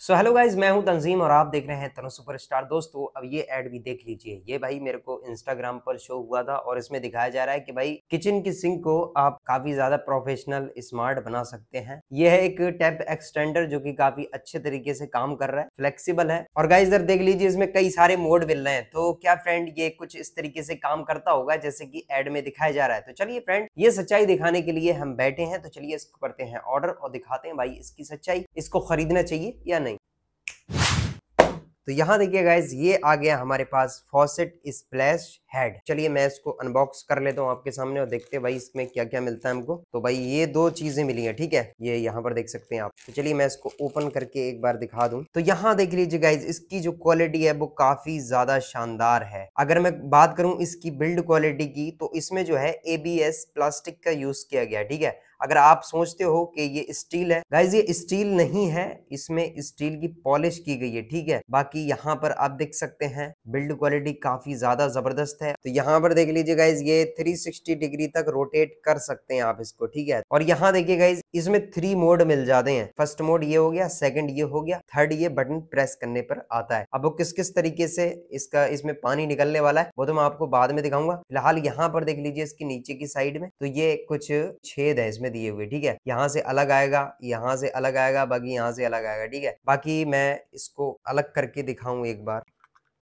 so hello guys मैं हूं तंजीम और आप देख रहे हैं तनु सुपरस्टार दोस्तों अब ये एड भी देख लीजिए ये भाई मेरे को इंस्टाग्राम पर शो हुआ था और इसमें दिखाया जा रहा है कि भाई किचन की सिंक को आप काफी ज्यादा प्रोफेशनल स्मार्ट बना सकते हैं ये है एक टैप एक्सटेंडर जो कि काफी अच्छे तरीके से काम कर रहा है फ्लेक्सीबल है और गाइज इधर देख लीजिए इसमें कई सारे मोड मिल रहे हैं तो क्या फ्रेंड ये कुछ इस तरीके से काम करता होगा जैसे की एड में दिखाया जा रहा है तो चलिए फ्रेंड ये सच्चाई दिखाने के लिए हम बैठे हैं तो चलिए इसको करते हैं ऑर्डर और दिखाते हैं भाई इसकी सच्चाई इसको खरीदना चाहिए या नहीं तो यहाँ देखिए गाइज ये आ गया हमारे पास फॉसेट स्प्लैश हेड चलिए मैं इसको अनबॉक्स कर लेता हूँ आपके सामने और देखते हैं भाई इसमें क्या क्या मिलता है हमको तो भाई ये दो चीजें मिली है ठीक है ये यहाँ पर देख सकते हैं आप तो चलिए मैं इसको ओपन करके एक बार दिखा दूं तो यहाँ देख लीजिए गाइज इसकी जो क्वालिटी है वो काफी ज्यादा शानदार है अगर मैं बात करूँ इसकी बिल्ड क्वालिटी की तो इसमें जो है एबीएस प्लास्टिक का यूज किया गया ठीक है अगर आप सोचते हो कि ये स्टील है गाइज ये स्टील नहीं है इसमें स्टील की पॉलिश की गई है ठीक है बाकी यहाँ पर आप देख सकते हैं बिल्ड क्वालिटी काफी ज्यादा जबरदस्त है तो यहाँ पर देख लीजिए गाइज ये 360 डिग्री तक रोटेट कर सकते हैं आप इसको ठीक है और यहाँ देखिए गाइज इसमें थ्री मोड मिल जाते हैं फर्स्ट मोड ये हो गया सेकेंड ये हो गया थर्ड ये बटन प्रेस करने पर आता है अब वो किस किस तरीके से इसका इसमें पानी निकलने वाला है वो तो मैं आपको बाद में दिखाऊंगा फिलहाल यहाँ पर देख लीजिए इसकी नीचे की साइड में तो ये कुछ छेद है इसमें इसमें दिए हुए ठीक है यहाँ से अलग आएगा यहाँ से अलग आएगा बाकी यहाँ से अलग आएगा ठीक है बाकी मैं इसको अलग करके दिखाऊं एक बार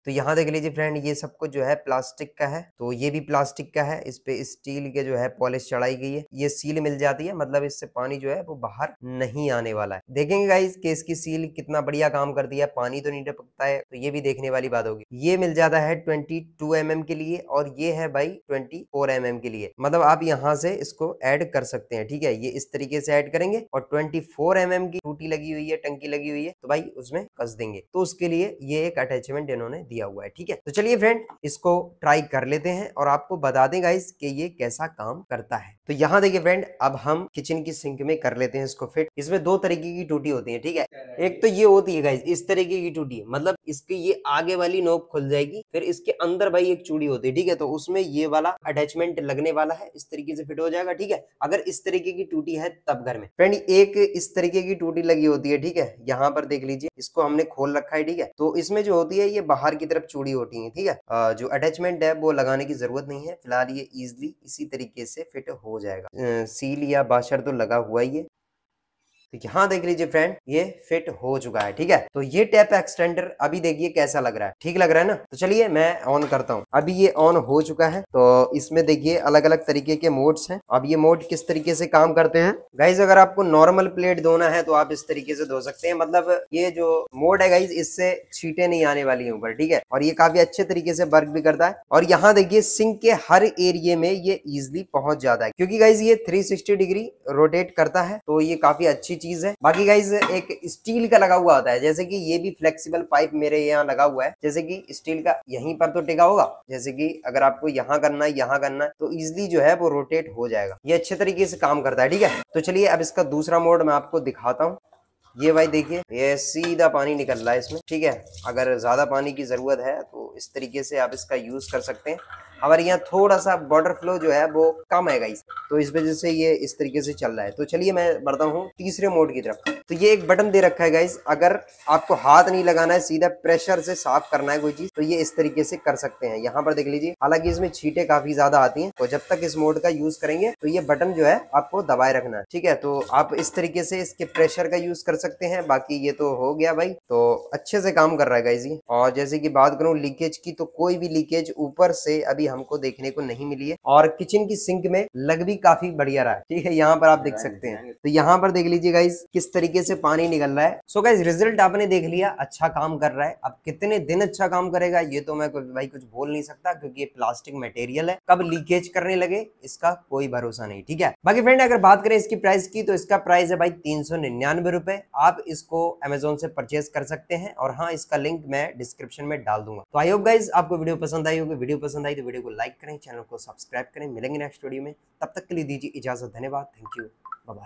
तो यहाँ देख लीजिए फ्रेंड ये सब कुछ जो है प्लास्टिक का है तो ये भी प्लास्टिक का है इस पे स्टील के जो है पॉलिश चढ़ाई गई है ये सील मिल जाती है मतलब इससे पानी जो है वो बाहर नहीं आने वाला है देखेंगे गाइस कि इसकी सील कितना बढ़िया काम करती है पानी तो नहीं टपकता है तो ये भी देखने वाली बात होगी ये मिल जाता है ट्वेंटी टू mm के लिए और ये है भाई ट्वेंटी फोर mm के लिए मतलब आप यहाँ से इसको एड कर सकते हैं ठीक है ये इस तरीके से एड करेंगे और ट्वेंटी फोर mm की टूटी लगी हुई है टंकी लगी हुई है तो भाई उसमें कस देंगे तो उसके लिए ये एक अटैचमेंट इन्होंने दिया दिया हुआ है ठीक है तो चलिए फ्रेंड इसको ट्राई कर लेते हैं और आपको बता दें गाइस कि ये कैसा काम करता है तो यहाँ देखिए फ्रेंड अब हम किचन की सिंक में कर लेते हैं इसको फिट इसमें दो तरीके की टूटी होती है ठीक है एक तो ये होती है गाइस इस तरीके की टूटी मतलब इसकी ये आगे वाली नोब खुल जाएगी फिर इसके अंदर भाई एक चूड़ी होती है ठीक है तो उसमें ये वाला अटैचमेंट लगने वाला है इस तरीके से फिट हो जाएगा ठीक है अगर इस तरीके की टूटी है तब घर में फ्रेंड एक इस तरीके की टूटी लगी होती है ठीक है यहाँ पर देख लीजिए इसको हमने खोल रखा है ठीक है तो इसमें जो होती है ये बाहर की की तरफ चूड़ी होती है ठीक है जो अटैचमेंट है वो लगाने की जरूरत नहीं है फिलहाल ये इजिली इसी तरीके से फिट हो जाएगा सील या बाशर तो लगा हुआ ही है तो यहाँ देख लीजिए फ्रेंड ये फिट हो चुका है ठीक है तो ये टेप एक्सटेंडर अभी देखिए कैसा लग रहा है ठीक लग रहा है ना तो चलिए मैं ऑन करता हूँ अभी ये ऑन हो चुका है तो इसमें देखिए अलग अलग तरीके के मोड्स हैं अब ये मोड किस तरीके से काम करते हैं गाइज अगर आपको नॉर्मल प्लेट धोना है तो आप इस तरीके से धो सकते हैं मतलब ये जो मोड है गाइज इससे छीटे नहीं आने वाली है ऊपर ठीक है और ये काफी अच्छे तरीके से वर्क भी करता है और यहाँ देखिए सिंक के हर एरिए में ये इजिली पहुंच जाता है क्योंकि गाइज ये थ्री डिग्री रोटेट करता है तो ये काफी अच्छी अच्छी चीज है बाकी गाइज एक स्टील का लगा हुआ होता है जैसे कि ये भी फ्लेक्सिबल पाइप मेरे यहाँ लगा हुआ है जैसे कि स्टील का यहीं पर तो टिका होगा जैसे कि अगर आपको यहाँ करना है यहाँ करना है तो इजिली जो है वो रोटेट हो जाएगा ये अच्छे तरीके से काम करता है ठीक है तो चलिए अब इसका दूसरा मोड मैं आपको दिखाता हूँ ये भाई देखिए ये सीधा पानी निकल रहा है इसमें ठीक है अगर ज्यादा पानी की जरूरत है तो इस तरीके से आप इसका यूज कर सकते हैं हमारे यहाँ थोड़ा सा बॉर्डर फ्लो जो है वो कम है गाइस तो इस वजह से ये इस तरीके से चल रहा है तो चलिए मैं बढ़ता हूँ तीसरे मोड की तरफ तो ये एक बटन दे रखा है गाइस अगर आपको हाथ नहीं लगाना है सीधा प्रेशर से साफ करना है कोई चीज तो ये इस तरीके से कर सकते हैं यहाँ पर देख लीजिए हालांकि इसमें छीटे काफी ज्यादा आती है तो जब तक इस मोड का यूज करेंगे तो ये बटन जो है आपको दबाए रखना है ठीक है तो आप इस तरीके से इसके प्रेशर का यूज कर सकते हैं बाकी ये तो हो गया भाई तो अच्छे से काम कर रहा है गाइज ये और जैसे की बात करूँ लीकेज की तो कोई भी लीकेज ऊपर से अभी भी हमको देखने को नहीं मिली है और किचन की सिंक में लग भी काफी बढ़िया रहा है ठीक है यहाँ पर आप देख सकते हैं तो यहाँ पर देख लीजिए गाइज किस तरीके से पानी निकल रहा है सो गाइज रिजल्ट आपने देख लिया अच्छा काम कर रहा है अब कितने दिन अच्छा काम करेगा ये तो मैं भाई कुछ बोल नहीं सकता क्योंकि ये प्लास्टिक मटेरियल है कब लीकेज करने लगे इसका कोई भरोसा नहीं ठीक है बाकी फ्रेंड अगर बात करें इसकी प्राइस की तो इसका प्राइस है भाई तीन सौ निन्यानवे रुपए आप इसको अमेजोन से परचेज कर सकते हैं और हाँ इसका लिंक मैं डिस्क्रिप्शन में डाल दूंगा तो आई होप गाइज आपको वीडियो पसंद आई होगी वीडियो पसंद आई तो वीडियो वीडियो को लाइक करें चैनल को सब्सक्राइब करें मिलेंगे नेक्स्ट वीडियो में तब तक के लिए दीजिए इजाज़त धन्यवाद थैंक यू बाय